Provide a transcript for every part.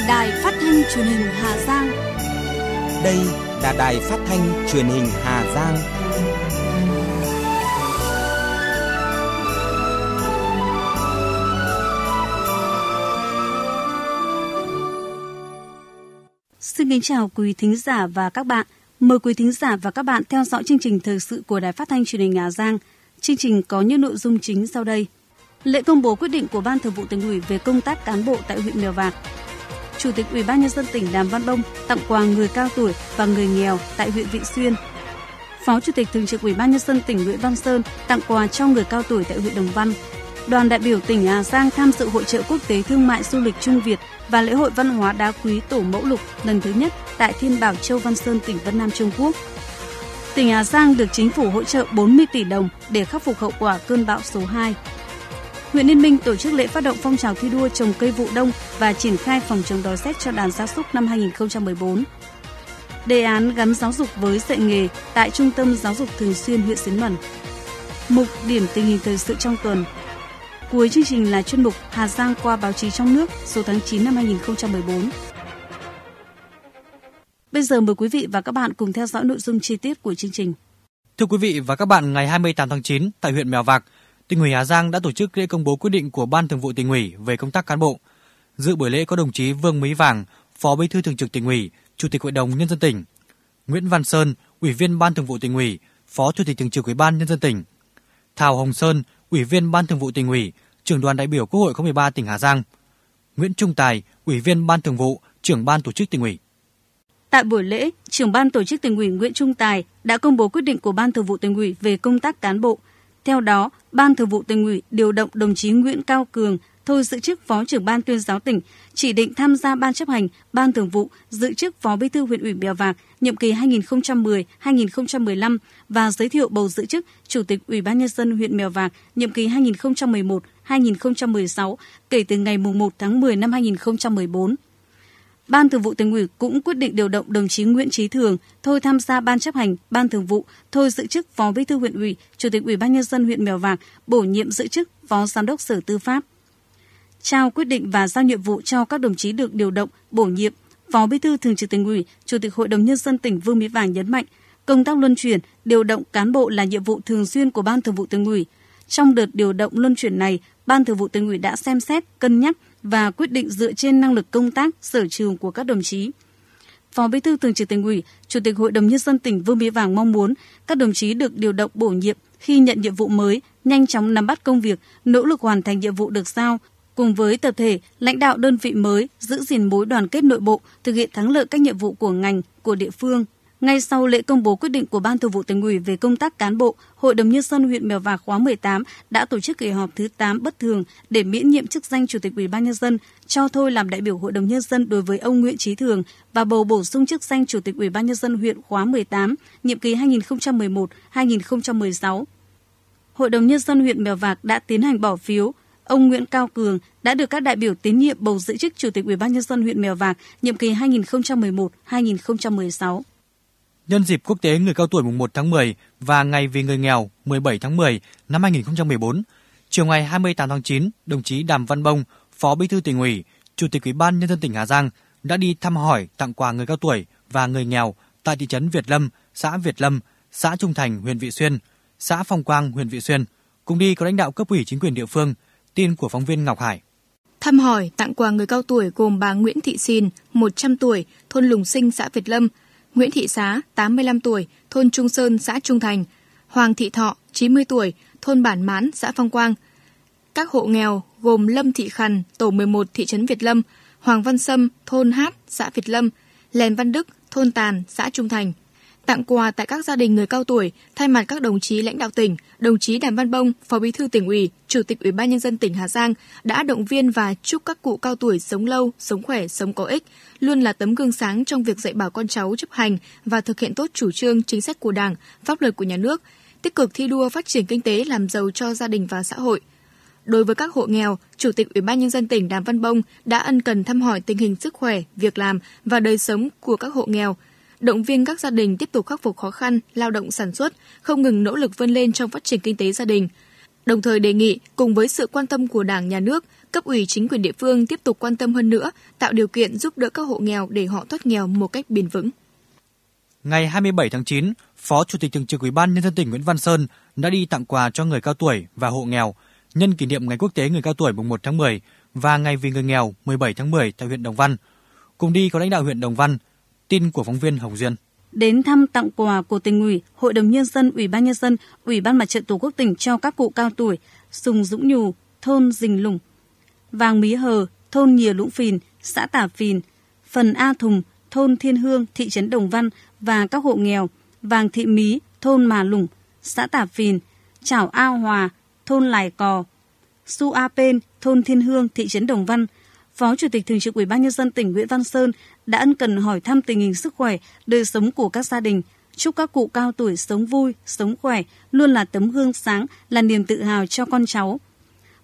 là Đài Phát thanh Truyền hình Hà Giang. Đây là Đài Phát thanh Truyền hình Hà Giang. Xin kính chào quý thính giả và các bạn. Mời quý thính giả và các bạn theo dõi chương trình thời sự của Đài Phát thanh Truyền hình Hà Giang. Chương trình có những nội dung chính sau đây. Lễ công bố quyết định của Ban Thường vụ Tỉnh ủy về công tác cán bộ tại huyện Mèo Vạc Chủ tịch Ủy ban nhân dân tỉnh Đàm Văn Đông tặng quà người cao tuổi và người nghèo tại huyện Vị Xuyên. Phó Chủ tịch Thường trực Ủy ban nhân dân tỉnh Nguyễn Văn Sơn tặng quà cho người cao tuổi tại huyện Đồng Văn. Đoàn đại biểu tỉnh Hà Giang tham dự hội trợ quốc tế thương mại du lịch Trung Việt và lễ hội văn hóa đá quý Tổ Mẫu Lục lần thứ nhất tại Thiên Bảo Châu Văn Sơn, tỉnh Vân Nam Trung Quốc. Tỉnh Hà Giang được chính phủ hỗ trợ 40 tỷ đồng để khắc phục hậu quả cơn bão số 2 huyện Liên Minh tổ chức lễ phát động phong trào thi đua trồng cây vụ đông và triển khai phòng chống đói rét cho đàn gia súc năm 2014. Đề án gắn giáo dục với dạy nghề tại Trung tâm Giáo dục Thường xuyên huyện Xín Mần. Mục điểm tình hình thời sự trong tuần. Cuối chương trình là chuyên mục Hà Giang qua báo chí trong nước số tháng 9 năm 2014. Bây giờ mời quý vị và các bạn cùng theo dõi nội dung chi tiết của chương trình. Thưa quý vị và các bạn, ngày 28 tháng 9 tại huyện Mèo Vạc, tỉnh ủy Hà Giang đã tổ chức lễ công bố quyết định của Ban Thường vụ tỉnh ủy về công tác cán bộ. Dự buổi lễ có đồng chí Vương Mỹ Vàng, Phó Bí thư Thường trực tỉnh ủy, Chủ tịch Hội đồng nhân dân tỉnh, Nguyễn Văn Sơn, Ủy viên Ban Thường vụ tỉnh ủy, Phó Chủ tịch Thường trực Ủy ban nhân dân tỉnh, Thảo Hồng Sơn, Ủy viên Ban Thường vụ tỉnh ủy, Trưởng đoàn đại biểu Quốc hội khóa 13 tỉnh Hà Giang, Nguyễn Trung Tài, Ủy viên Ban Thường vụ, Trưởng ban tổ chức tỉnh ủy. Tại buổi lễ, trưởng ban tổ chức tỉnh ủy Nguyễn Trung Tài đã công bố quyết định của ban thường vụ tỉnh ủy về công tác cán bộ theo đó, Ban Thường vụ tỉnh ủy điều động đồng chí Nguyễn Cao Cường thôi giữ chức Phó trưởng Ban tuyên giáo tỉnh, chỉ định tham gia Ban chấp hành, Ban thường vụ, giữ chức Phó Bí thư huyện ủy Mèo Vạc nhiệm kỳ 2010-2015 và giới thiệu bầu giữ chức Chủ tịch Ủy ban nhân dân huyện Mèo Vạc nhiệm kỳ 2011-2016 kể từ ngày 1 tháng 10 năm 2014. Ban Thường vụ Tỉnh ủy cũng quyết định điều động đồng chí Nguyễn Chí Thường thôi tham gia Ban chấp hành Ban Thường vụ, thôi giữ chức Phó Bí thư huyện ủy, Chủ tịch Ủy ban nhân dân huyện Mèo Vạc, bổ nhiệm giữ chức Phó Giám đốc Sở Tư pháp. Trao quyết định và giao nhiệm vụ cho các đồng chí được điều động, bổ nhiệm. Phó Bí thư Thường trực Tỉnh ủy, Chủ tịch Hội đồng nhân dân tỉnh Vương Mỹ Vàng nhấn mạnh, công tác luân chuyển, điều động cán bộ là nhiệm vụ thường xuyên của Ban Thường vụ Tỉnh ủy. Trong đợt điều động luân chuyển này, Ban Thường vụ Tỉnh ủy đã xem xét, cân nhắc và quyết định dựa trên năng lực công tác, sở trường của các đồng chí. Phó Bí thư Thường trực Tỉnh ủy, Chủ tịch Hội đồng nhân dân tỉnh Vương Mỹ Vàng mong muốn các đồng chí được điều động bổ nhiệm khi nhận nhiệm vụ mới, nhanh chóng nắm bắt công việc, nỗ lực hoàn thành nhiệm vụ được giao, cùng với tập thể, lãnh đạo đơn vị mới giữ gìn mối đoàn kết nội bộ, thực hiện thắng lợi các nhiệm vụ của ngành, của địa phương, ngay sau lễ công bố quyết định của Ban Thường vụ Tỉnh ủy về công tác cán bộ, Hội đồng nhân dân huyện Mèo Vạc khóa 18 đã tổ chức kỳ họp thứ 8 bất thường để miễn nhiệm chức danh Chủ tịch Ủy ban nhân dân, cho thôi làm đại biểu Hội đồng nhân dân đối với ông Nguyễn Chí Thường và bầu bổ sung chức danh Chủ tịch Ủy ban nhân dân huyện khóa 18, nhiệm kỳ 2011-2016. Hội đồng nhân dân huyện Mèo Vạc đã tiến hành bỏ phiếu ông Nguyễn Cao Cường đã được các đại biểu tín nhiệm bầu giữ chức Chủ tịch Ủy ban nhân dân huyện Mèo Vạc nhiệm kỳ 2011-2016 nhân dịp quốc tế người cao tuổi mùng 1 tháng 10 và ngày vì người nghèo 17 tháng 10 năm 2014, chiều ngày 28 tháng 9, đồng chí Đàm Văn Bông, Phó Bí thư tỉnh ủy, Chủ tịch Ủy ban nhân dân tỉnh Hà Giang đã đi thăm hỏi tặng quà người cao tuổi và người nghèo tại thị trấn Việt Lâm, xã Việt Lâm, xã Trung Thành, huyện Vị Xuyên, xã Phong Quang, huyện Vị Xuyên. Cùng đi có lãnh đạo cấp ủy chính quyền địa phương, tin của phóng viên Ngọc Hải. Thăm hỏi, tặng quà người cao tuổi gồm bà Nguyễn Thị Xin, 100 tuổi, thôn Lùng Sinh, xã Việt Lâm, Nguyễn Thị Xá, 85 tuổi, thôn Trung Sơn, xã Trung Thành, Hoàng Thị Thọ, 90 tuổi, thôn Bản Mán, xã Phong Quang. Các hộ nghèo gồm Lâm Thị Khằn, tổ 11 thị trấn Việt Lâm, Hoàng Văn Sâm, thôn Hát, xã Việt Lâm, Lèn Văn Đức, thôn Tàn, xã Trung Thành tặng quà tại các gia đình người cao tuổi thay mặt các đồng chí lãnh đạo tỉnh, đồng chí Đàm Văn Bông, Phó Bí thư tỉnh ủy, Chủ tịch Ủy ban nhân dân tỉnh Hà Giang đã động viên và chúc các cụ cao tuổi sống lâu, sống khỏe, sống có ích, luôn là tấm gương sáng trong việc dạy bảo con cháu chấp hành và thực hiện tốt chủ trương, chính sách của Đảng, pháp luật của nhà nước, tích cực thi đua phát triển kinh tế làm giàu cho gia đình và xã hội. Đối với các hộ nghèo, Chủ tịch Ủy ban nhân dân tỉnh Đàm Văn Bông đã ân cần thăm hỏi tình hình sức khỏe, việc làm và đời sống của các hộ nghèo, động viên các gia đình tiếp tục khắc phục khó khăn, lao động sản xuất, không ngừng nỗ lực vươn lên trong phát triển kinh tế gia đình. Đồng thời đề nghị cùng với sự quan tâm của Đảng, Nhà nước, cấp ủy chính quyền địa phương tiếp tục quan tâm hơn nữa, tạo điều kiện giúp đỡ các hộ nghèo để họ thoát nghèo một cách bền vững. Ngày 27 tháng 9, Phó Chủ tịch Thường trực Ủy ban Nhân dân tỉnh Nguyễn Văn Sơn đã đi tặng quà cho người cao tuổi và hộ nghèo nhân kỷ niệm Ngày Quốc tế Người cao tuổi mùng 1 tháng 10 và Ngày vì người nghèo 17 tháng 10 tại huyện Đồng Văn. Cùng đi có lãnh đạo huyện Đồng Văn, Tin của phóng viên Hồng Duyên đến thăm tặng quà của tỉnh ủy, hội đồng nhân dân, ủy ban nhân dân, ủy ban mặt trận tổ quốc tỉnh cho các cụ cao tuổi Sùng Dũng Nhù, thôn Dình Lùng, Vàng Mí Hờ, thôn Nhìa Lũng Phìn, xã Tả Phìn, Phần A Thùng, thôn Thiên Hương, thị trấn Đồng Văn và các hộ nghèo, Vàng Thị Mí, thôn Mà Lùng, xã Tả Phìn, Chảo A Hòa, thôn Lài Cò, Su A Pên, thôn Thiên Hương, thị trấn Đồng Văn Phó Chủ tịch Thường trực Ủy ban nhân dân tỉnh Nguyễn Văn Sơn đã ân cần hỏi thăm tình hình sức khỏe, đời sống của các gia đình, chúc các cụ cao tuổi sống vui, sống khỏe, luôn là tấm gương sáng, là niềm tự hào cho con cháu.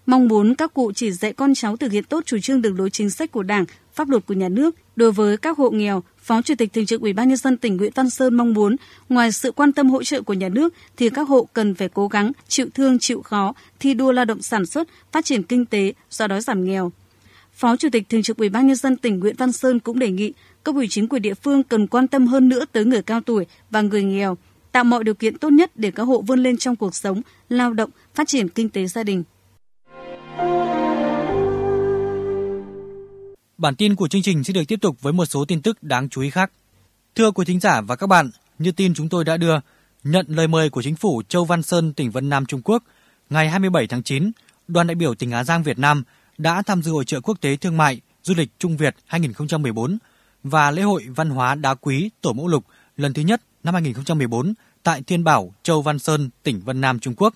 Mong muốn các cụ chỉ dạy con cháu thực hiện tốt chủ trương đường lối chính sách của Đảng, pháp luật của nhà nước đối với các hộ nghèo, Phó Chủ tịch Thường trực Ủy ban nhân dân tỉnh Nguyễn Văn Sơn mong muốn, ngoài sự quan tâm hỗ trợ của nhà nước thì các hộ cần phải cố gắng chịu thương chịu khó, thi đua lao động sản xuất, phát triển kinh tế, do đó giảm nghèo. Phó Chủ tịch Thường trực Ủy ban nhân dân tỉnh Nguyễn Văn Sơn cũng đề nghị cấp ủy chính quyền địa phương cần quan tâm hơn nữa tới người cao tuổi và người nghèo, tạo mọi điều kiện tốt nhất để các hộ vươn lên trong cuộc sống, lao động, phát triển kinh tế gia đình. Bản tin của chương trình sẽ được tiếp tục với một số tin tức đáng chú ý khác. Thưa quý thính giả và các bạn, như tin chúng tôi đã đưa, nhận lời mời của chính phủ Châu Văn Sơn tỉnh Vân Nam Trung Quốc, ngày 27 tháng 9, đoàn đại biểu tỉnh Hà Giang Việt Nam – đã tham dự hội trợ quốc tế thương mại du lịch Trung Việt 2014 và lễ hội văn hóa đá quý Tổ mẫu lục lần thứ nhất năm 2014 tại Thiên Bảo, Châu Văn Sơn, tỉnh Vân Nam, Trung Quốc.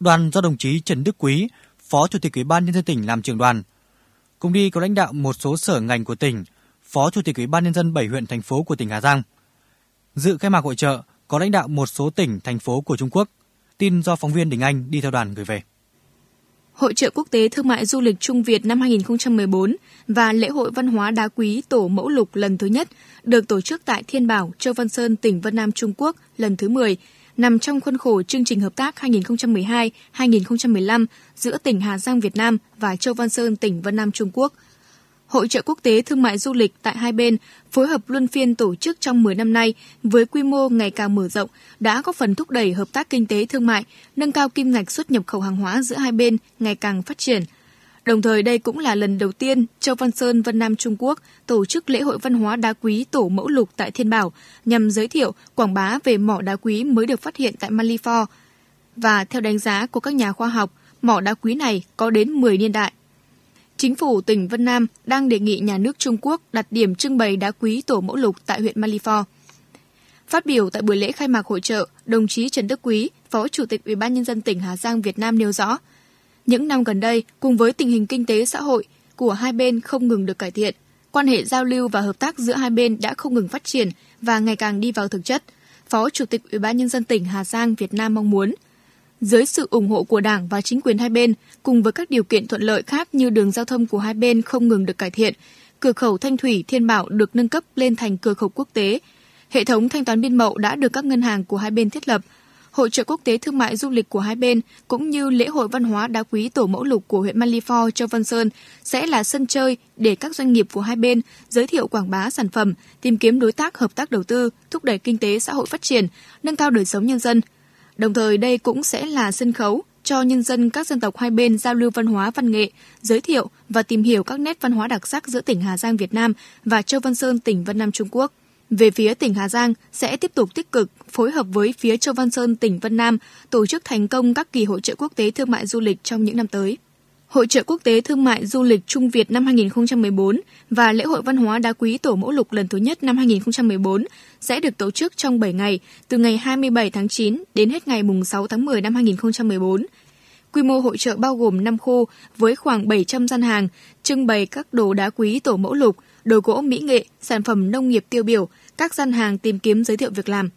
Đoàn do đồng chí Trần Đức Quý, Phó Chủ tịch Ủy ban nhân dân tỉnh làm trưởng đoàn. Cùng đi có lãnh đạo một số sở ngành của tỉnh, Phó Chủ tịch Ủy ban nhân dân 7 huyện thành phố của tỉnh Hà Giang. Dự khai mạc hội trợ có lãnh đạo một số tỉnh thành phố của Trung Quốc. Tin do phóng viên Đình Anh đi theo đoàn gửi về. Hội trợ Quốc tế Thương mại Du lịch Trung Việt năm 2014 và Lễ hội Văn hóa Đá Quý Tổ Mẫu Lục lần thứ nhất được tổ chức tại Thiên Bảo, Châu Văn Sơn, tỉnh Vân Nam, Trung Quốc lần thứ 10, nằm trong khuôn khổ chương trình hợp tác 2012-2015 giữa tỉnh Hà Giang Việt Nam và Châu Văn Sơn, tỉnh Vân Nam, Trung Quốc – Hội trợ quốc tế thương mại du lịch tại hai bên phối hợp luân phiên tổ chức trong 10 năm nay với quy mô ngày càng mở rộng đã góp phần thúc đẩy hợp tác kinh tế thương mại, nâng cao kim ngạch xuất nhập khẩu hàng hóa giữa hai bên ngày càng phát triển. Đồng thời đây cũng là lần đầu tiên Châu Văn Sơn Vân Nam Trung Quốc tổ chức lễ hội văn hóa đá quý tổ mẫu lục tại Thiên Bảo nhằm giới thiệu, quảng bá về mỏ đá quý mới được phát hiện tại Malifor. Và theo đánh giá của các nhà khoa học, mỏ đá quý này có đến 10 niên đại. Chính phủ tỉnh Vân Nam đang đề nghị nhà nước Trung Quốc đặt điểm trưng bày đá quý tổ mẫu lục tại huyện Malifor. Phát biểu tại buổi lễ khai mạc hội trợ, đồng chí Trần Đức Quý, Phó Chủ tịch Ủy ban nhân dân tỉnh Hà Giang Việt Nam nêu rõ, những năm gần đây, cùng với tình hình kinh tế xã hội của hai bên không ngừng được cải thiện, quan hệ giao lưu và hợp tác giữa hai bên đã không ngừng phát triển và ngày càng đi vào thực chất. Phó Chủ tịch Ủy ban nhân dân tỉnh Hà Giang Việt Nam mong muốn – dưới sự ủng hộ của Đảng và chính quyền hai bên, cùng với các điều kiện thuận lợi khác như đường giao thông của hai bên không ngừng được cải thiện, cửa khẩu Thanh Thủy Thiên Bảo được nâng cấp lên thành cửa khẩu quốc tế. Hệ thống thanh toán biên mậu đã được các ngân hàng của hai bên thiết lập. Hội trợ quốc tế thương mại du lịch của hai bên cũng như lễ hội văn hóa đá quý tổ mẫu lục của huyện Malifor, cho Văn Sơn sẽ là sân chơi để các doanh nghiệp của hai bên giới thiệu quảng bá sản phẩm, tìm kiếm đối tác hợp tác đầu tư, thúc đẩy kinh tế xã hội phát triển, nâng cao đời sống nhân dân – Đồng thời đây cũng sẽ là sân khấu cho nhân dân các dân tộc hai bên giao lưu văn hóa văn nghệ, giới thiệu và tìm hiểu các nét văn hóa đặc sắc giữa tỉnh Hà Giang Việt Nam và Châu Văn Sơn tỉnh Vân Nam Trung Quốc. Về phía tỉnh Hà Giang sẽ tiếp tục tích cực phối hợp với phía Châu Văn Sơn tỉnh Vân Nam tổ chức thành công các kỳ hội trợ quốc tế thương mại du lịch trong những năm tới. Hội trợ quốc tế thương mại du lịch Trung Việt năm 2014 và lễ hội văn hóa đá quý Tổ mẫu lục lần thứ nhất năm 2014 sẽ được tổ chức trong 7 ngày, từ ngày 27 tháng 9 đến hết ngày 6 tháng 10 năm 2014. Quy mô hội trợ bao gồm 5 khu với khoảng 700 gian hàng, trưng bày các đồ đá quý tổ mẫu lục, đồ gỗ mỹ nghệ, sản phẩm nông nghiệp tiêu biểu, các gian hàng tìm kiếm giới thiệu việc làm –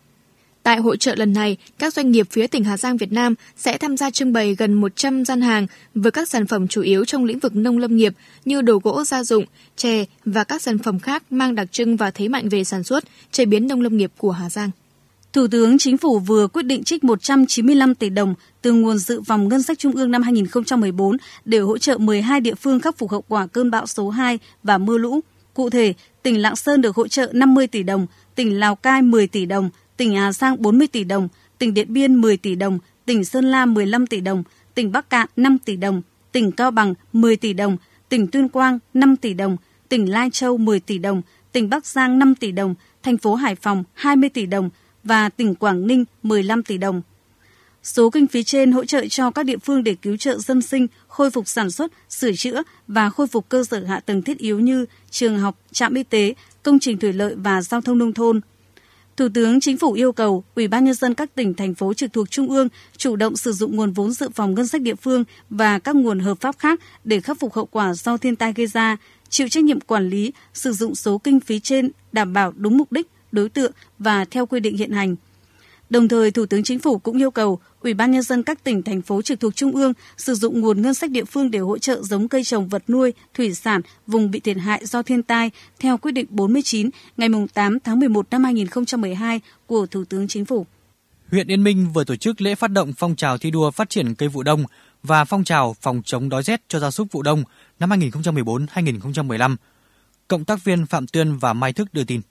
Tại hội trợ lần này, các doanh nghiệp phía tỉnh Hà Giang Việt Nam sẽ tham gia trưng bày gần 100 gian hàng với các sản phẩm chủ yếu trong lĩnh vực nông lâm nghiệp như đồ gỗ gia dụng, chè và các sản phẩm khác mang đặc trưng và thế mạnh về sản xuất, chế biến nông lâm nghiệp của Hà Giang. Thủ tướng Chính phủ vừa quyết định trích 195 tỷ đồng từ nguồn dự phòng ngân sách trung ương năm 2014 để hỗ trợ 12 địa phương khắc phục hậu quả cơn bão số 2 và mưa lũ. Cụ thể, tỉnh Lạng Sơn được hỗ trợ 50 tỷ đồng, tỉnh Lào Cai 10 tỷ đồng, tỉnh Hà Giang 40 tỷ đồng, tỉnh Điện Biên 10 tỷ đồng, tỉnh Sơn La 15 tỷ đồng, tỉnh Bắc Cạn 5 tỷ đồng, tỉnh Cao Bằng 10 tỷ đồng, tỉnh Tuyên Quang 5 tỷ đồng, tỉnh Lai Châu 10 tỷ đồng, tỉnh Bắc Giang 5 tỷ đồng, thành phố Hải Phòng 20 tỷ đồng và tỉnh Quảng Ninh 15 tỷ đồng. Số kinh phí trên hỗ trợ cho các địa phương để cứu trợ dân sinh, khôi phục sản xuất, sửa chữa và khôi phục cơ sở hạ tầng thiết yếu như trường học, trạm y tế, công trình thủy lợi và giao thông nông thôn – Thủ tướng Chính phủ yêu cầu Ủy ban nhân dân các tỉnh thành phố trực thuộc trung ương chủ động sử dụng nguồn vốn dự phòng ngân sách địa phương và các nguồn hợp pháp khác để khắc phục hậu quả do thiên tai gây ra, chịu trách nhiệm quản lý, sử dụng số kinh phí trên đảm bảo đúng mục đích, đối tượng và theo quy định hiện hành. Đồng thời, Thủ tướng Chính phủ cũng yêu cầu Ủy ban nhân dân các tỉnh thành phố trực thuộc trung ương sử dụng nguồn ngân sách địa phương để hỗ trợ giống cây trồng vật nuôi, thủy sản vùng bị thiệt hại do thiên tai theo quyết định 49 ngày 8 tháng 11 năm 2012 của Thủ tướng Chính phủ. Huyện Yên Minh vừa tổ chức lễ phát động phong trào thi đua phát triển cây vụ đông và phong trào phòng chống đói rét cho gia súc vụ đông năm 2014-2015. Cộng tác viên Phạm Tuyên và Mai Thức đưa tin.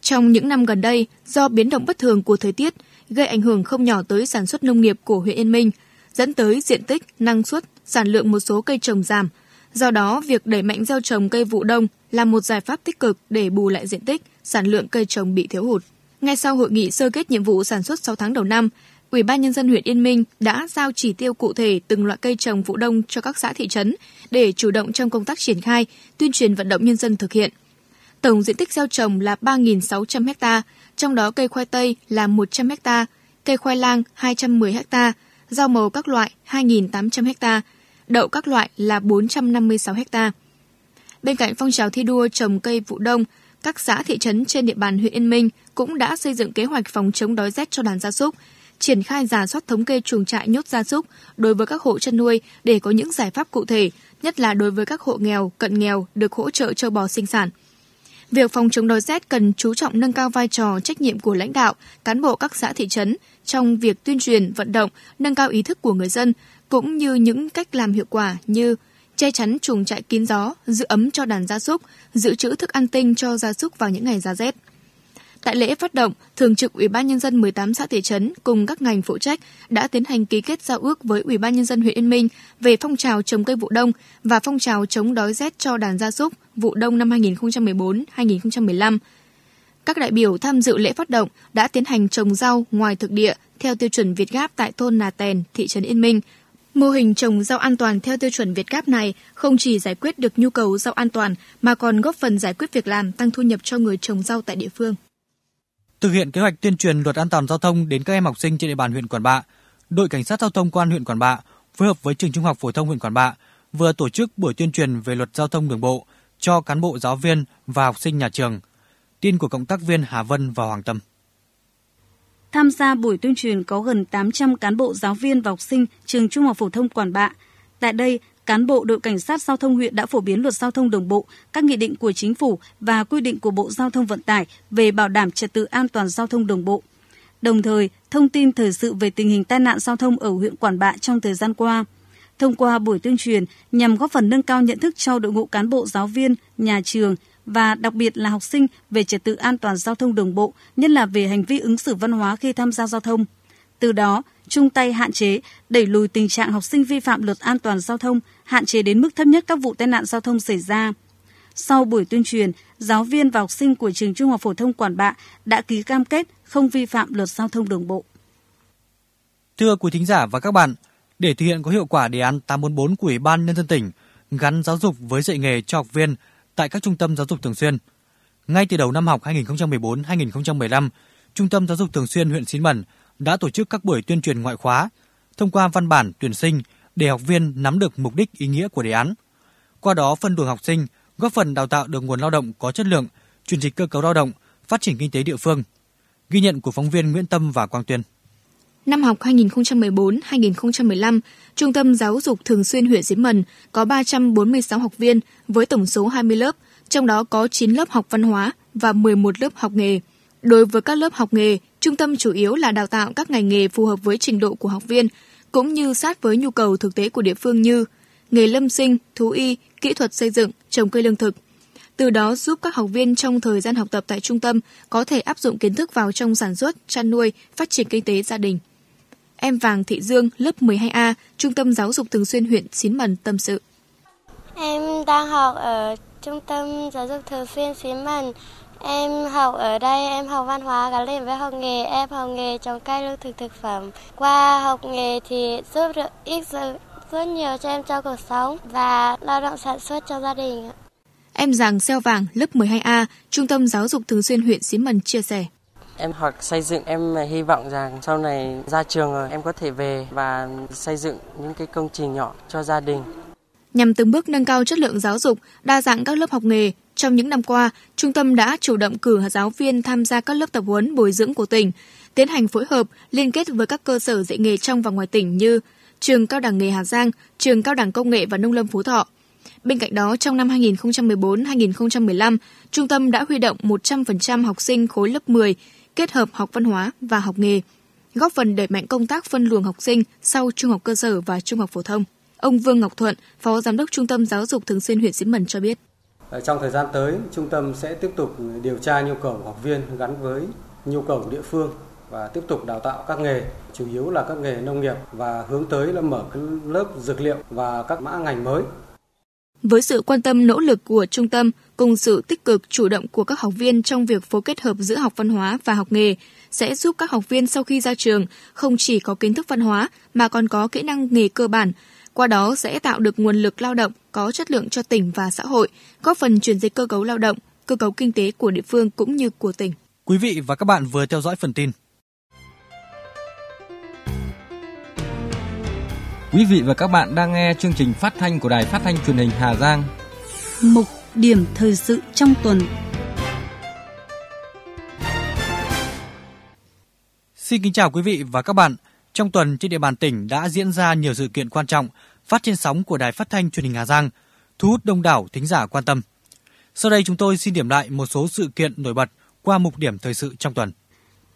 Trong những năm gần đây, do biến động bất thường của thời tiết, gây ảnh hưởng không nhỏ tới sản xuất nông nghiệp của huyện Yên Minh, dẫn tới diện tích, năng suất, sản lượng một số cây trồng giảm. Do đó, việc đẩy mạnh gieo trồng cây vụ đông là một giải pháp tích cực để bù lại diện tích, sản lượng cây trồng bị thiếu hụt. Ngay sau hội nghị sơ kết nhiệm vụ sản xuất 6 tháng đầu năm, Ủy ban nhân dân huyện Yên Minh đã giao chỉ tiêu cụ thể từng loại cây trồng vụ đông cho các xã thị trấn để chủ động trong công tác triển khai, tuyên truyền vận động nhân dân thực hiện. Tổng diện tích gieo trồng là 3.600 ha, trong đó cây khoai tây là 100 ha, cây khoai lang 210 ha, rau màu các loại 2.800 ha, đậu các loại là 456 ha. Bên cạnh phong trào thi đua trồng cây vụ đông, các xã thị trấn trên địa bàn huyện Yên Minh cũng đã xây dựng kế hoạch phòng chống đói rét cho đàn gia súc, triển khai giả soát thống kê chuồng trại nhốt gia súc đối với các hộ chăn nuôi để có những giải pháp cụ thể, nhất là đối với các hộ nghèo, cận nghèo được hỗ trợ châu bò sinh sản – Việc phòng chống đói rét cần chú trọng nâng cao vai trò trách nhiệm của lãnh đạo, cán bộ các xã thị trấn trong việc tuyên truyền, vận động, nâng cao ý thức của người dân, cũng như những cách làm hiệu quả như che chắn chuồng trại kín gió, giữ ấm cho đàn gia súc, giữ trữ thức ăn tinh cho gia súc vào những ngày giá rét. Tại lễ phát động, Thường trực Ủy ban nhân dân 18 xã thị trấn cùng các ngành phụ trách đã tiến hành ký kết giao ước với Ủy ban nhân dân huyện Yên Minh về phong trào trồng cây vụ đông và phong trào chống đói rét cho đàn gia súc vụ đông năm 2014-2015. Các đại biểu tham dự lễ phát động đã tiến hành trồng rau ngoài thực địa theo tiêu chuẩn Việt Gáp tại thôn Nà Tèn, thị trấn Yên Minh. Mô hình trồng rau an toàn theo tiêu chuẩn Việt Gáp này không chỉ giải quyết được nhu cầu rau an toàn mà còn góp phần giải quyết việc làm tăng thu nhập cho người trồng rau tại địa phương. Thực hiện kế hoạch tuyên truyền luật an toàn giao thông đến các em học sinh trên địa bàn huyện Quản Bạ, đội cảnh sát giao thông quan huyện Quản Bạ phối hợp với trường trung học phổ thông huyện Quản Bạ vừa tổ chức buổi tuyên truyền về luật giao thông đường bộ cho cán bộ giáo viên và học sinh nhà trường. Tin của cộng tác viên Hà Vân và Hoàng Tâm. Tham gia buổi tuyên truyền có gần 800 cán bộ giáo viên và học sinh trường Trung học phổ thông Quản Bạ. Tại đây, cán bộ đội cảnh sát giao thông huyện đã phổ biến luật giao thông đường bộ, các nghị định của chính phủ và quy định của Bộ Giao thông Vận tải về bảo đảm trật tự an toàn giao thông đường bộ. Đồng thời, thông tin thời sự về tình hình tai nạn giao thông ở huyện Quản Bạ trong thời gian qua. Thông qua buổi tuyên truyền nhằm góp phần nâng cao nhận thức cho đội ngũ cán bộ giáo viên, nhà trường và đặc biệt là học sinh về trật tự an toàn giao thông đường bộ, nhất là về hành vi ứng xử văn hóa khi tham gia giao thông. Từ đó, chung tay hạn chế, đẩy lùi tình trạng học sinh vi phạm luật an toàn giao thông, hạn chế đến mức thấp nhất các vụ tai nạn giao thông xảy ra. Sau buổi tuyên truyền, giáo viên và học sinh của trường Trung học phổ thông Quản Bạ đã ký cam kết không vi phạm luật giao thông đường bộ. Thưa quý thính giả và các bạn, để thực hiện có hiệu quả đề án 844 của Ủy ban nhân dân tỉnh gắn giáo dục với dạy nghề cho học viên tại các trung tâm giáo dục thường xuyên. Ngay từ đầu năm học 2014-2015, Trung tâm Giáo dục Thường xuyên huyện Xín Mần đã tổ chức các buổi tuyên truyền ngoại khóa, thông qua văn bản tuyển sinh để học viên nắm được mục đích ý nghĩa của đề án. Qua đó phân luồng học sinh, góp phần đào tạo được nguồn lao động có chất lượng, chuyển dịch cơ cấu lao động, phát triển kinh tế địa phương. Ghi nhận của phóng viên Nguyễn Tâm và Quang Tuyên. Năm học 2014-2015, Trung tâm Giáo dục Thường xuyên huyện Diễm Mần có 346 học viên với tổng số 20 lớp, trong đó có 9 lớp học văn hóa và 11 lớp học nghề. Đối với các lớp học nghề, Trung tâm chủ yếu là đào tạo các ngành nghề phù hợp với trình độ của học viên, cũng như sát với nhu cầu thực tế của địa phương như nghề lâm sinh, thú y, kỹ thuật xây dựng, trồng cây lương thực. Từ đó giúp các học viên trong thời gian học tập tại trung tâm có thể áp dụng kiến thức vào trong sản xuất, chăn nuôi, phát triển kinh tế gia đình. Em Vàng Thị Dương, lớp 12A, Trung tâm Giáo dục Thường xuyên huyện Xín Mần tâm sự. Em đang học ở Trung tâm Giáo dục Thường xuyên Xín Mần Em học ở đây, em học văn hóa gắn liền với học nghề. Em học nghề trồng cây lương thực thực phẩm. Qua học nghề thì giúp được ích rất nhiều cho em trong cuộc sống và lao động sản xuất cho gia đình. Em Giàng Xeo Vàng, lớp 12A, Trung tâm Giáo dục Thường xuyên huyện Xín Mần chia sẻ. Em học xây dựng, em hy vọng rằng sau này ra trường rồi em có thể về và xây dựng những cái công trình nhỏ cho gia đình. Nhằm từng bước nâng cao chất lượng giáo dục, đa dạng các lớp học nghề, trong những năm qua, trung tâm đã chủ động cử giáo viên tham gia các lớp tập huấn bồi dưỡng của tỉnh, tiến hành phối hợp liên kết với các cơ sở dạy nghề trong và ngoài tỉnh như Trường Cao đẳng nghề Hà Giang, Trường Cao đẳng Công nghệ và Nông lâm Phú Thọ. Bên cạnh đó, trong năm 2014-2015, trung tâm đã huy động 100% học sinh khối lớp 10 kết hợp học văn hóa và học nghề, góp phần đẩy mạnh công tác phân luồng học sinh sau trung học cơ sở và trung học phổ thông. Ông Vương Ngọc Thuận, Phó Giám đốc Trung tâm Giáo dục Thường xuyên huyện Xín Mần cho biết. Ờ, trong thời gian tới, trung tâm sẽ tiếp tục điều tra nhu cầu học viên gắn với nhu cầu địa phương và tiếp tục đào tạo các nghề, chủ yếu là các nghề nông nghiệp và hướng tới là mở lớp dược liệu và các mã ngành mới. Với sự quan tâm nỗ lực của trung tâm cùng sự tích cực chủ động của các học viên trong việc phối kết hợp giữa học văn hóa và học nghề sẽ giúp các học viên sau khi ra trường không chỉ có kiến thức văn hóa mà còn có kỹ năng nghề cơ bản qua đó sẽ tạo được nguồn lực lao động có chất lượng cho tỉnh và xã hội, góp phần chuyển dịch cơ cấu lao động, cơ cấu kinh tế của địa phương cũng như của tỉnh. Quý vị và các bạn vừa theo dõi phần tin. Quý vị và các bạn đang nghe chương trình phát thanh của Đài Phát thanh Truyền hình Hà Giang. Mục điểm thời sự trong tuần. Xin kính chào quý vị và các bạn. Trong tuần trên địa bàn tỉnh đã diễn ra nhiều sự kiện quan trọng phát trên sóng của Đài Phát thanh Truyền hình Hà Giang, thu hút đông đảo thính giả quan tâm. Sau đây chúng tôi xin điểm lại một số sự kiện nổi bật qua mục điểm thời sự trong tuần.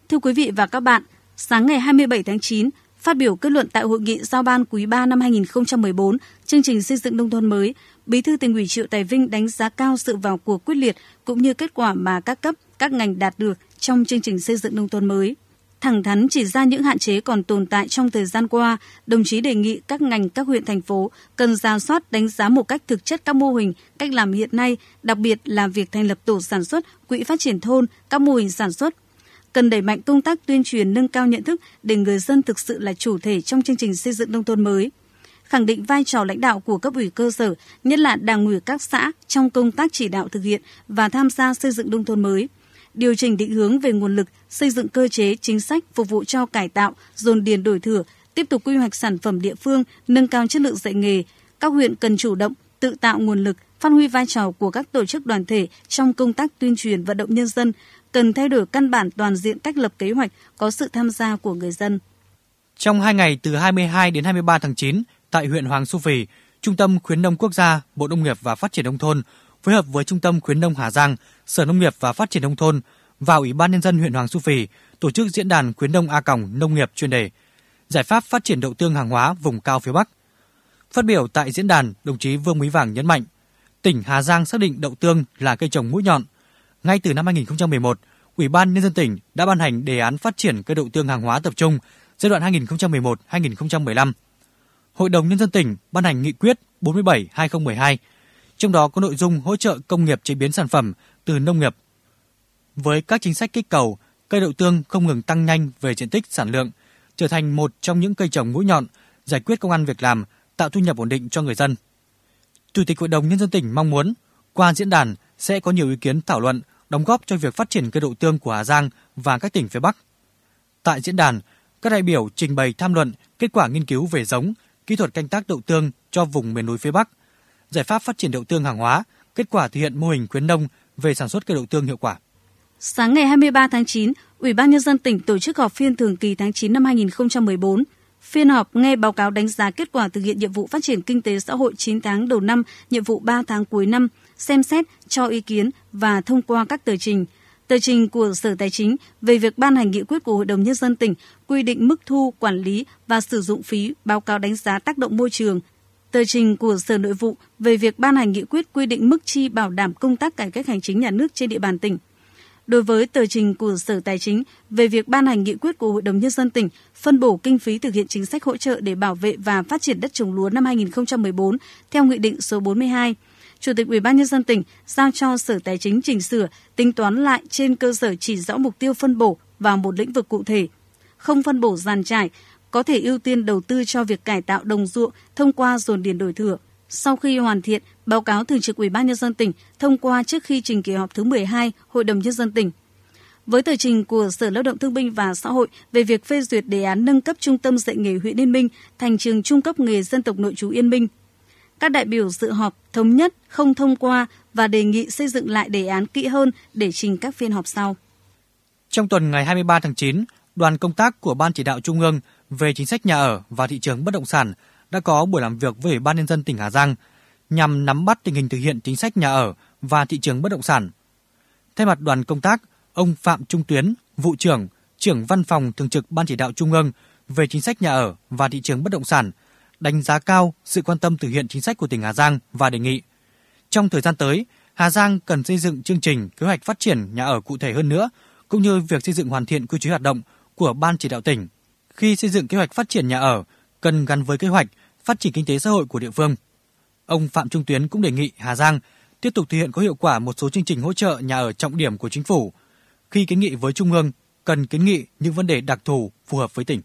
Thưa quý vị và các bạn, sáng ngày 27 tháng 9, Phát biểu kết luận tại hội nghị giao ban quý 3 năm 2014, chương trình xây dựng nông thôn mới, Bí thư tỉnh ủy Triệu Tài Vinh đánh giá cao sự vào cuộc quyết liệt cũng như kết quả mà các cấp, các ngành đạt được trong chương trình xây dựng nông thôn mới thẳng thắn chỉ ra những hạn chế còn tồn tại trong thời gian qua, đồng chí đề nghị các ngành các huyện thành phố cần ra soát đánh giá một cách thực chất các mô hình, cách làm hiện nay, đặc biệt là việc thành lập tổ sản xuất, quỹ phát triển thôn, các mô hình sản xuất cần đẩy mạnh công tác tuyên truyền nâng cao nhận thức để người dân thực sự là chủ thể trong chương trình xây dựng nông thôn mới khẳng định vai trò lãnh đạo của cấp ủy cơ sở, nhất là đảng ủy các xã trong công tác chỉ đạo thực hiện và tham gia xây dựng nông thôn mới – điều chỉnh định hướng về nguồn lực, xây dựng cơ chế chính sách phục vụ cho cải tạo, dồn điền đổi thửa, tiếp tục quy hoạch sản phẩm địa phương, nâng cao chất lượng dạy nghề. Các huyện cần chủ động tự tạo nguồn lực, phát huy vai trò của các tổ chức đoàn thể trong công tác tuyên truyền vận động nhân dân, cần thay đổi căn bản toàn diện cách lập kế hoạch có sự tham gia của người dân. Trong 2 ngày từ 22 đến 23 tháng 9, tại huyện Hoàng Su Phì, Trung tâm Khuyến nông quốc gia, Bộ Nông nghiệp và Phát triển nông thôn phối hợp với Trung tâm khuyến nông Hà Giang, Sở Nông nghiệp và Phát triển nông thôn và Ủy ban nhân dân huyện Hoàng Su Phì tổ chức diễn đàn khuyến nông A còng nông nghiệp chuyên đề giải pháp phát triển đậu tương hàng hóa vùng cao phía Bắc. Phát biểu tại diễn đàn, đồng chí Vương Quý Vàng nhấn mạnh, tỉnh Hà Giang xác định đậu tương là cây trồng mũi nhọn. Ngay từ năm 2011, Ủy ban nhân dân tỉnh đã ban hành đề án phát triển cây đậu tương hàng hóa tập trung giai đoạn 2011-2015. Hội đồng nhân dân tỉnh ban hành nghị quyết 47/2012 trong đó có nội dung hỗ trợ công nghiệp chế biến sản phẩm từ nông nghiệp. Với các chính sách kích cầu, cây đậu tương không ngừng tăng nhanh về diện tích sản lượng, trở thành một trong những cây trồng mũi nhọn, giải quyết công ăn việc làm, tạo thu nhập ổn định cho người dân. Chủ tịch Hội đồng Nhân dân tỉnh mong muốn, qua diễn đàn sẽ có nhiều ý kiến thảo luận, đóng góp cho việc phát triển cây đậu tương của Hà Giang và các tỉnh phía Bắc. Tại diễn đàn, các đại biểu trình bày tham luận kết quả nghiên cứu về giống, kỹ thuật canh tác đậu tương cho vùng miền núi phía Bắc – giải pháp phát triển đậu tương hàng hóa, kết quả thực hiện mô hình khuyến nông về sản xuất cây đậu tương hiệu quả. Sáng ngày 23 tháng 9, Ủy ban nhân dân tỉnh tổ chức họp phiên thường kỳ tháng 9 năm 2014. Phiên họp nghe báo cáo đánh giá kết quả thực hiện nhiệm vụ phát triển kinh tế xã hội 9 tháng đầu năm, nhiệm vụ 3 tháng cuối năm, xem xét, cho ý kiến và thông qua các tờ trình. Tờ trình của Sở Tài chính về việc ban hành nghị quyết của Hội đồng Nhân dân tỉnh quy định mức thu, quản lý và sử dụng phí báo cáo đánh giá tác động môi trường Tờ trình của Sở Nội vụ về việc ban hành nghị quyết quy định mức chi bảo đảm công tác cải cách hành chính nhà nước trên địa bàn tỉnh. Đối với tờ trình của Sở Tài chính về việc ban hành nghị quyết của Hội đồng Nhân dân tỉnh phân bổ kinh phí thực hiện chính sách hỗ trợ để bảo vệ và phát triển đất trồng lúa năm 2014 theo Nghị định số 42, Chủ tịch Ủy ban nhân dân tỉnh giao cho Sở Tài chính chỉnh sửa, tính toán lại trên cơ sở chỉ rõ mục tiêu phân bổ vào một lĩnh vực cụ thể, không phân bổ giàn trải có thể ưu tiên đầu tư cho việc cải tạo đồng ruộng thông qua dồn điền đổi thửa. Sau khi hoàn thiện, báo cáo Thường trực Ủy ban nhân dân tỉnh thông qua trước khi trình kỳ họp thứ 12 Hội đồng nhân dân tỉnh. Với tờ trình của Sở Lao động Thương binh và Xã hội về việc phê duyệt đề án nâng cấp trung tâm dạy nghề huyện Yên Minh thành trường trung cấp nghề dân tộc nội trú Yên Minh, các đại biểu dự họp thống nhất không thông qua và đề nghị xây dựng lại đề án kỹ hơn để trình các phiên họp sau. Trong tuần ngày 23 tháng 9, đoàn công tác của Ban chỉ đạo Trung ương về chính sách nhà ở và thị trường bất động sản đã có buổi làm việc với Ủy ban nhân dân tỉnh Hà Giang nhằm nắm bắt tình hình thực hiện chính sách nhà ở và thị trường bất động sản. Thay mặt đoàn công tác, ông Phạm Trung Tuyến, vụ trưởng, trưởng văn phòng thường trực Ban chỉ đạo Trung ương về chính sách nhà ở và thị trường bất động sản đánh giá cao sự quan tâm thực hiện chính sách của tỉnh Hà Giang và đề nghị trong thời gian tới, Hà Giang cần xây dựng chương trình kế hoạch phát triển nhà ở cụ thể hơn nữa, cũng như việc xây dựng hoàn thiện quy chế hoạt động của Ban chỉ đạo tỉnh. Khi xây dựng kế hoạch phát triển nhà ở, cần gắn với kế hoạch phát triển kinh tế xã hội của địa phương. Ông Phạm Trung Tuyến cũng đề nghị Hà Giang tiếp tục thực hiện có hiệu quả một số chương trình hỗ trợ nhà ở trọng điểm của chính phủ. Khi kiến nghị với Trung ương, cần kiến nghị những vấn đề đặc thù phù hợp với tỉnh.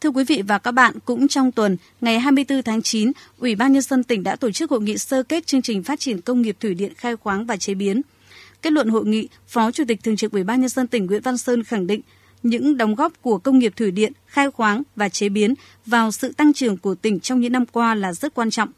Thưa quý vị và các bạn, cũng trong tuần, ngày 24 tháng 9, Ủy ban Nhân dân tỉnh đã tổ chức hội nghị sơ kết chương trình phát triển công nghiệp thủy điện khai khoáng và chế biến. Kết luận hội nghị, Phó Chủ tịch Thường trực Ủy ban Nhân dân tỉnh Nguyễn Văn Sơn khẳng định những đóng góp của công nghiệp thủy điện, khai khoáng và chế biến vào sự tăng trưởng của tỉnh trong những năm qua là rất quan trọng.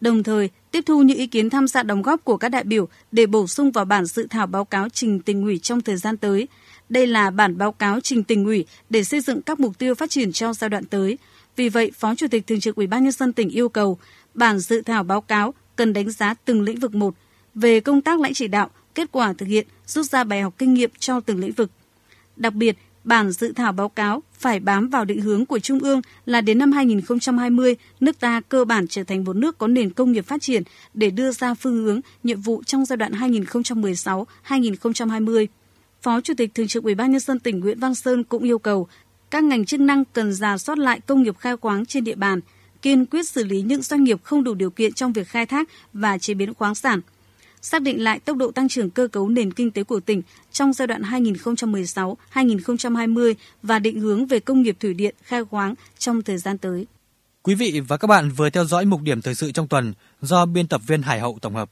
Đồng thời, tiếp thu những ý kiến tham gia đóng góp của các đại biểu để bổ sung vào bản dự thảo báo cáo trình tỉnh ủy trong thời gian tới. Đây là bản báo cáo trình tỉnh ủy để xây dựng các mục tiêu phát triển trong giai đoạn tới. Vì vậy, Phó Chủ tịch Thường trực Ủy ban nhân dân tỉnh yêu cầu bản dự thảo báo cáo cần đánh giá từng lĩnh vực một về công tác lãnh chỉ đạo, kết quả thực hiện, rút ra bài học kinh nghiệm cho từng lĩnh vực. Đặc biệt, bản dự thảo báo cáo phải bám vào định hướng của Trung ương là đến năm 2020, nước ta cơ bản trở thành một nước có nền công nghiệp phát triển để đưa ra phương hướng, nhiệm vụ trong giai đoạn 2016-2020. Phó Chủ tịch Thường trực Ủy ban nhân dân tỉnh Nguyễn Văn Sơn cũng yêu cầu các ngành chức năng cần giả soát lại công nghiệp khai khoáng trên địa bàn, kiên quyết xử lý những doanh nghiệp không đủ điều kiện trong việc khai thác và chế biến khoáng sản – xác định lại tốc độ tăng trưởng cơ cấu nền kinh tế của tỉnh trong giai đoạn 2016-2020 và định hướng về công nghiệp thủy điện khai khoáng trong thời gian tới. Quý vị và các bạn vừa theo dõi mục điểm thời sự trong tuần do biên tập viên Hải Hậu tổng hợp.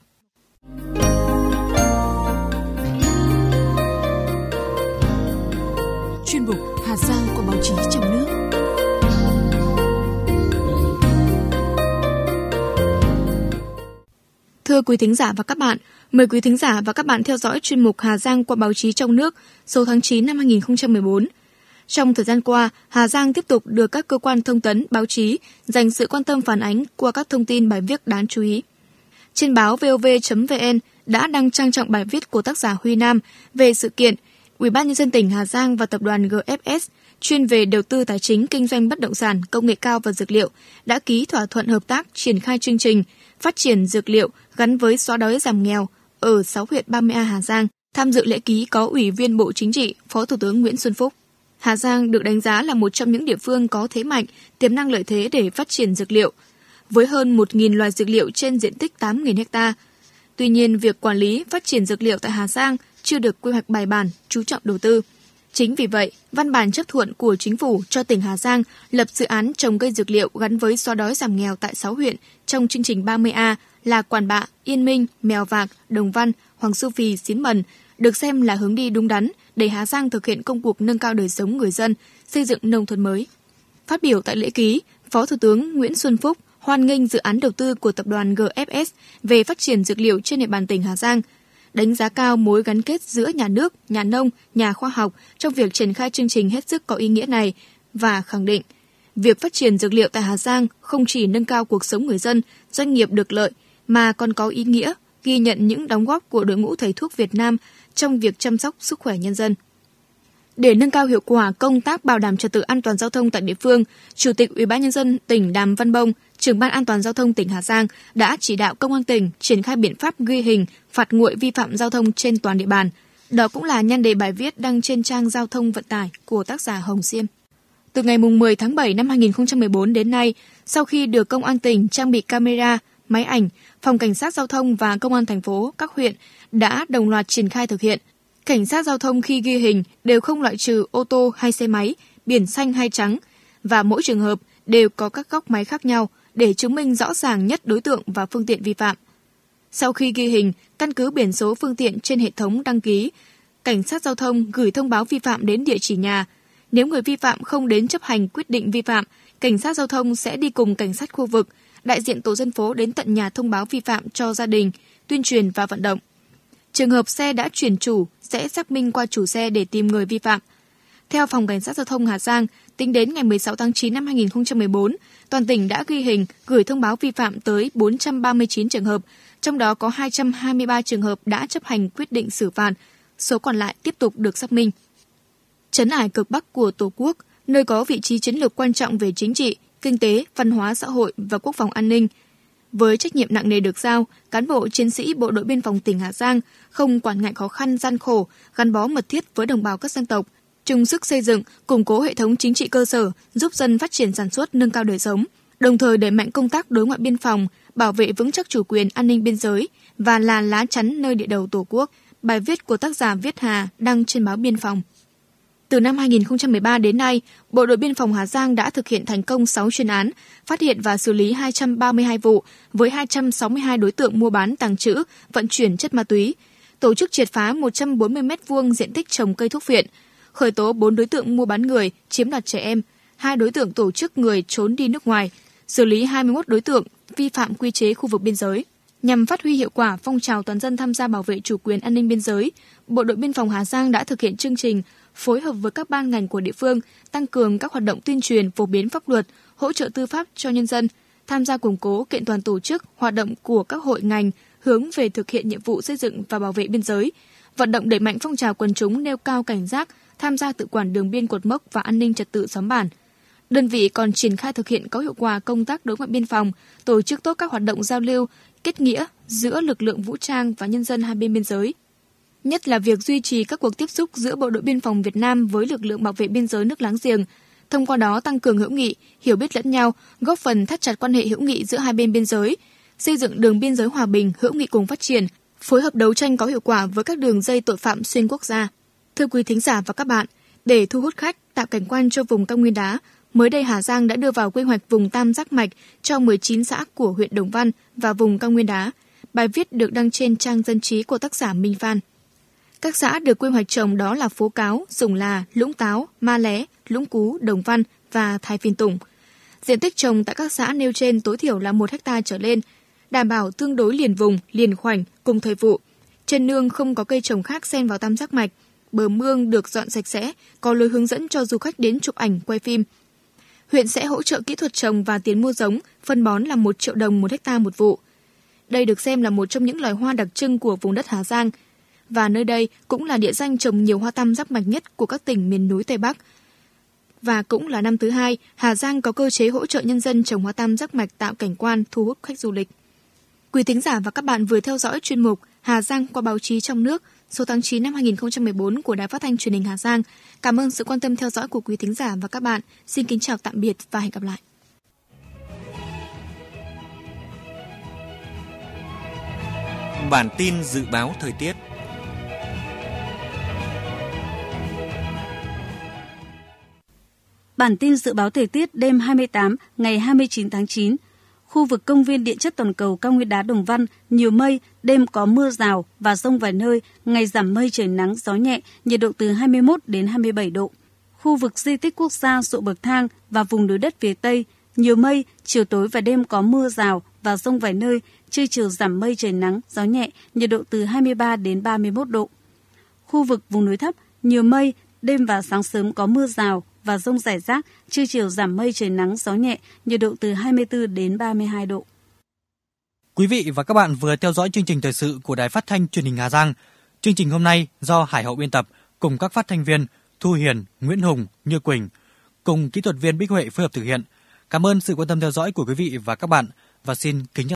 Chuyên mục Hà Giang của báo chí trong Thưa quý thính giả và các bạn, mời quý thính giả và các bạn theo dõi chuyên mục Hà Giang qua báo chí trong nước số tháng 9 năm 2014. Trong thời gian qua, Hà Giang tiếp tục được các cơ quan thông tấn, báo chí dành sự quan tâm phản ánh qua các thông tin bài viết đáng chú ý. Trên báo vov.vn đã đăng trang trọng bài viết của tác giả Huy Nam về sự kiện Ủy ban nhân dân tỉnh Hà Giang và tập đoàn GFS chuyên về đầu tư tài chính kinh doanh bất động sản, công nghệ cao và dược liệu đã ký thỏa thuận hợp tác triển khai chương trình phát triển dược liệu gắn với xóa đói giảm nghèo ở 6 huyện 30A Hà Giang. Tham dự lễ ký có Ủy viên Bộ Chính trị, Phó Thủ tướng Nguyễn Xuân Phúc. Hà Giang được đánh giá là một trong những địa phương có thế mạnh, tiềm năng lợi thế để phát triển dược liệu, với hơn 1.000 loài dược liệu trên diện tích 8.000 ha. Tuy nhiên, việc quản lý, phát triển dược liệu tại Hà Giang chưa được quy hoạch bài bản, chú trọng đầu tư. Chính vì vậy, văn bản chấp thuận của chính phủ cho tỉnh Hà Giang lập dự án trồng cây dược liệu gắn với xóa đói giảm nghèo tại 6 huyện trong chương trình 30A là Quản Bạ, Yên Minh, Mèo Vạc, Đồng Văn, Hoàng Su Phi, Xín Mần được xem là hướng đi đúng đắn để Hà Giang thực hiện công cuộc nâng cao đời sống người dân, xây dựng nông thôn mới. Phát biểu tại lễ ký, Phó Thủ tướng Nguyễn Xuân Phúc hoan nghênh dự án đầu tư của tập đoàn GFS về phát triển dược liệu trên địa bàn tỉnh Hà Giang, đánh giá cao mối gắn kết giữa nhà nước, nhà nông, nhà khoa học trong việc triển khai chương trình hết sức có ý nghĩa này và khẳng định việc phát triển dược liệu tại Hà Giang không chỉ nâng cao cuộc sống người dân, doanh nghiệp được lợi mà còn có ý nghĩa ghi nhận những đóng góp của đội ngũ thầy thuốc Việt Nam trong việc chăm sóc sức khỏe nhân dân. Để nâng cao hiệu quả công tác bảo đảm trật tự an toàn giao thông tại địa phương, Chủ tịch Ủy ban nhân dân tỉnh Đàm Văn Bông, trưởng ban an toàn giao thông tỉnh Hà Giang đã chỉ đạo công an tỉnh triển khai biện pháp ghi hình, phạt nguội vi phạm giao thông trên toàn địa bàn. Đó cũng là nhan đề bài viết đăng trên trang giao thông vận tải của tác giả Hồng Xiêm. Từ ngày 10 tháng 7 năm 2014 đến nay, sau khi được công an tỉnh trang bị camera, máy ảnh, phòng cảnh sát giao thông và công an thành phố, các huyện đã đồng loạt triển khai thực hiện. Cảnh sát giao thông khi ghi hình đều không loại trừ ô tô hay xe máy, biển xanh hay trắng và mỗi trường hợp đều có các góc máy khác nhau để chứng minh rõ ràng nhất đối tượng và phương tiện vi phạm. Sau khi ghi hình, căn cứ biển số phương tiện trên hệ thống đăng ký, cảnh sát giao thông gửi thông báo vi phạm đến địa chỉ nhà. Nếu người vi phạm không đến chấp hành quyết định vi phạm, cảnh sát giao thông sẽ đi cùng cảnh sát khu vực – đại diện tổ dân phố đến tận nhà thông báo vi phạm cho gia đình, tuyên truyền và vận động. Trường hợp xe đã chuyển chủ sẽ xác minh qua chủ xe để tìm người vi phạm. Theo Phòng Cảnh sát Giao thông Hà Giang, tính đến ngày 16 tháng 9 năm 2014, toàn tỉnh đã ghi hình gửi thông báo vi phạm tới 439 trường hợp, trong đó có 223 trường hợp đã chấp hành quyết định xử phạt, số còn lại tiếp tục được xác minh. Trấn ải cực Bắc của Tổ quốc, nơi có vị trí chiến lược quan trọng về chính trị, kinh tế, văn hóa xã hội và quốc phòng an ninh. Với trách nhiệm nặng nề được giao, cán bộ chiến sĩ Bộ đội Biên phòng tỉnh Hà Giang không quản ngại khó khăn gian khổ, gắn bó mật thiết với đồng bào các dân tộc, chung sức xây dựng, củng cố hệ thống chính trị cơ sở, giúp dân phát triển sản xuất, nâng cao đời sống, đồng thời đẩy mạnh công tác đối ngoại biên phòng, bảo vệ vững chắc chủ quyền an ninh biên giới và là lá chắn nơi địa đầu Tổ quốc. Bài viết của tác giả Viết Hà đăng trên báo Biên phòng. Từ năm 2013 đến nay, Bộ đội Biên phòng Hà Giang đã thực hiện thành công 6 chuyên án, phát hiện và xử lý 232 vụ với 262 đối tượng mua bán tàng trữ, vận chuyển chất ma túy, tổ chức triệt phá 140 m2 diện tích trồng cây thuốc viện, khởi tố 4 đối tượng mua bán người, chiếm đoạt trẻ em, hai đối tượng tổ chức người trốn đi nước ngoài, xử lý 21 đối tượng vi phạm quy chế khu vực biên giới. Nhằm phát huy hiệu quả phong trào toàn dân tham gia bảo vệ chủ quyền an ninh biên giới, Bộ đội Biên phòng Hà Giang đã thực hiện chương trình phối hợp với các ban ngành của địa phương tăng cường các hoạt động tuyên truyền phổ biến pháp luật, hỗ trợ tư pháp cho nhân dân, tham gia củng cố kiện toàn tổ chức, hoạt động của các hội ngành hướng về thực hiện nhiệm vụ xây dựng và bảo vệ biên giới, vận động đẩy mạnh phong trào quần chúng nêu cao cảnh giác, tham gia tự quản đường biên cột mốc và an ninh trật tự xóm bản. Đơn vị còn triển khai thực hiện có hiệu quả công tác đối ngoại biên phòng, tổ chức tốt các hoạt động giao lưu, kết nghĩa giữa lực lượng vũ trang và nhân dân hai bên biên giới, nhất là việc duy trì các cuộc tiếp xúc giữa Bộ đội Biên phòng Việt Nam với lực lượng bảo vệ biên giới nước láng giềng, thông qua đó tăng cường hữu nghị, hiểu biết lẫn nhau, góp phần thắt chặt quan hệ hữu nghị giữa hai bên biên giới, xây dựng đường biên giới hòa bình, hữu nghị cùng phát triển, phối hợp đấu tranh có hiệu quả với các đường dây tội phạm xuyên quốc gia. Thưa quý thính giả và các bạn, để thu hút khách, tạo cảnh quan cho vùng cao nguyên đá, mới đây Hà Giang đã đưa vào quy hoạch vùng tam giác mạch cho 19 xã của huyện Đồng Văn và vùng cao nguyên đá. Bài viết được đăng trên trang dân trí của tác giả Minh Phan. Các xã được quy hoạch trồng đó là Phố Cáo, Sùng Là, Lũng Táo, Ma Lé, Lũng Cú, Đồng Văn và Thái Phiên Tùng. Diện tích trồng tại các xã nêu trên tối thiểu là 1 hecta trở lên, đảm bảo tương đối liền vùng, liền khoảnh cùng thời vụ. Trên nương không có cây trồng khác xen vào tam giác mạch, bờ mương được dọn sạch sẽ, có lối hướng dẫn cho du khách đến chụp ảnh, quay phim. Huyện sẽ hỗ trợ kỹ thuật trồng và tiền mua giống, phân bón là 1 triệu đồng một hecta một vụ. Đây được xem là một trong những loài hoa đặc trưng của vùng đất Hà Giang – và nơi đây cũng là địa danh trồng nhiều hoa tăm rắc mạch nhất của các tỉnh miền núi Tây Bắc. Và cũng là năm thứ hai, Hà Giang có cơ chế hỗ trợ nhân dân trồng hoa tam rắc mạch tạo cảnh quan thu hút khách du lịch. Quý thính giả và các bạn vừa theo dõi chuyên mục Hà Giang qua báo chí trong nước số tháng 9 năm 2014 của Đài Phát thanh Truyền hình Hà Giang. Cảm ơn sự quan tâm theo dõi của quý thính giả và các bạn. Xin kính chào tạm biệt và hẹn gặp lại. Bản tin dự báo thời tiết Bản tin dự báo thời tiết đêm 28 ngày 29 tháng 9. Khu vực công viên địa chất toàn cầu cao nguyên đá Đồng Văn, nhiều mây, đêm có mưa rào và rông vài nơi, ngày giảm mây trời nắng, gió nhẹ, nhiệt độ từ 21 đến 27 độ. Khu vực di tích quốc gia Sụ Bậc Thang và vùng núi đất phía Tây, nhiều mây, chiều tối và đêm có mưa rào và rông vài nơi, trưa chiều giảm mây trời nắng, gió nhẹ, nhiệt độ từ 23 đến 31 độ. Khu vực vùng núi thấp, nhiều mây, đêm và sáng sớm có mưa rào và rông rải rác, trưa chiều giảm mây trời nắng gió nhẹ, nhiệt độ từ 24 đến 32 độ. Quý vị và các bạn vừa theo dõi chương trình thời sự của Đài Phát thanh Truyền hình Hà Giang. Chương trình hôm nay do Hải Hậu biên tập cùng các phát thanh viên Thu Hiền, Nguyễn Hùng, Như Quỳnh cùng kỹ thuật viên Bích Huệ phối hợp thực hiện. Cảm ơn sự quan tâm theo dõi của quý vị và các bạn và xin kính chào.